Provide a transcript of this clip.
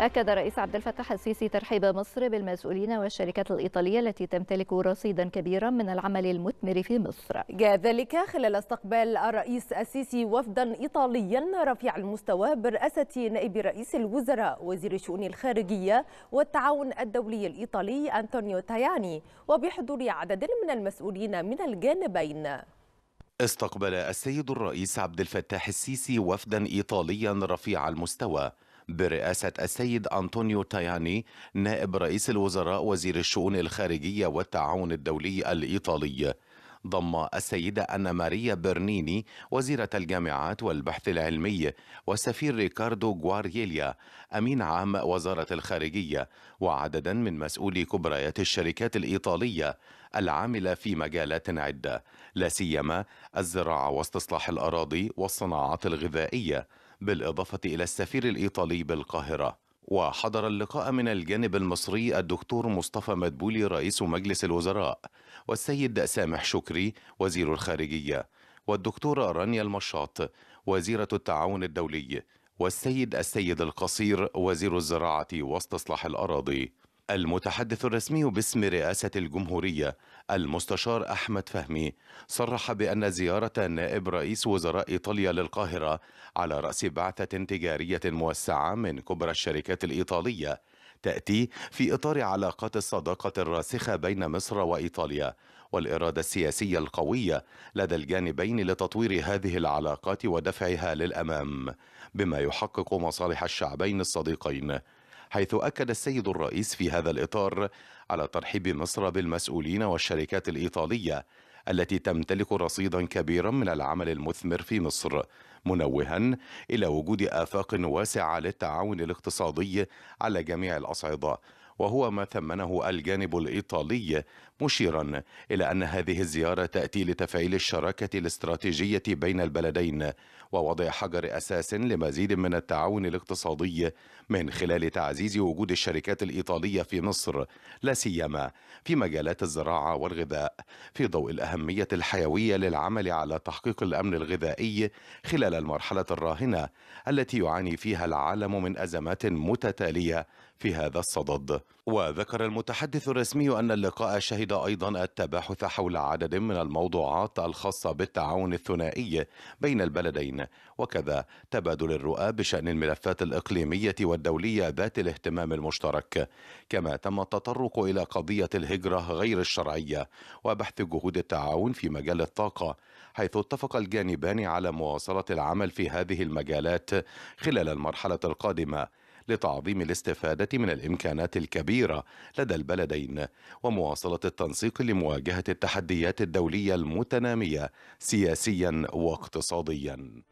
أكد الرئيس عبد الفتاح السيسي ترحيب مصر بالمسؤولين والشركات الإيطالية التي تمتلك رصيدا كبيرا من العمل المثمر في مصر. جاء ذلك خلال استقبال الرئيس السيسي وفدا إيطاليا رفيع المستوى برئاسة نائب رئيس الوزراء وزير شؤون الخارجية والتعاون الدولي الإيطالي أنطونيو تاياني وبحضور عدد من المسؤولين من الجانبين. استقبل السيد الرئيس عبد الفتاح السيسي وفدا إيطاليا رفيع المستوى برئاسة السيد أنطونيو تاياني نائب رئيس الوزراء وزير الشؤون الخارجية والتعاون الدولي الإيطالي ضم السيدة أنا ماريا برنيني وزيرة الجامعات والبحث العلمي والسفير ريكاردو غواريليا أمين عام وزارة الخارجية وعددا من مسؤولي كبريات الشركات الإيطالية العاملة في مجالات عدة لا سيما الزراعة واستصلاح الأراضي والصناعات الغذائية بالإضافة إلى السفير الإيطالي بالقاهرة وحضر اللقاء من الجانب المصري الدكتور مصطفى مدبولي رئيس مجلس الوزراء والسيد سامح شكري وزير الخارجية والدكتورة رانيا المشاط وزيرة التعاون الدولي والسيد السيد القصير وزير الزراعة واستصلاح الأراضي المتحدث الرسمي باسم رئاسة الجمهورية المستشار أحمد فهمي صرح بأن زيارة نائب رئيس وزراء إيطاليا للقاهرة على رأس بعثة تجارية موسعة من كبرى الشركات الإيطالية تأتي في إطار علاقات الصداقة الراسخة بين مصر وإيطاليا والإرادة السياسية القوية لدى الجانبين لتطوير هذه العلاقات ودفعها للأمام بما يحقق مصالح الشعبين الصديقين حيث أكد السيد الرئيس في هذا الإطار على ترحيب مصر بالمسؤولين والشركات الإيطالية التي تمتلك رصيدا كبيرا من العمل المثمر في مصر منوها إلى وجود آفاق واسعة للتعاون الاقتصادي على جميع الأصعدة وهو ما ثمنه الجانب الإيطالي مشيرا إلى أن هذه الزيارة تأتي لتفعيل الشراكة الاستراتيجية بين البلدين ووضع حجر أساس لمزيد من التعاون الاقتصادي من خلال تعزيز وجود الشركات الإيطالية في مصر لا سيما في مجالات الزراعة والغذاء في ضوء الأهمية الحيوية للعمل على تحقيق الأمن الغذائي خلال المرحلة الراهنة التي يعاني فيها العالم من أزمات متتالية في هذا الصدد وذكر المتحدث الرسمي أن اللقاء شهد أيضا التباحث حول عدد من الموضوعات الخاصة بالتعاون الثنائي بين البلدين وكذا تبادل الرؤى بشأن الملفات الإقليمية والدولية ذات الاهتمام المشترك كما تم التطرق إلى قضية الهجرة غير الشرعية وبحث جهود التعاون في مجال الطاقة حيث اتفق الجانبان على مواصلة العمل في هذه المجالات خلال المرحلة القادمة لتعظيم الاستفادة من الإمكانات الكبيرة لدى البلدين ومواصلة التنسيق لمواجهة التحديات الدولية المتنامية سياسيا واقتصاديا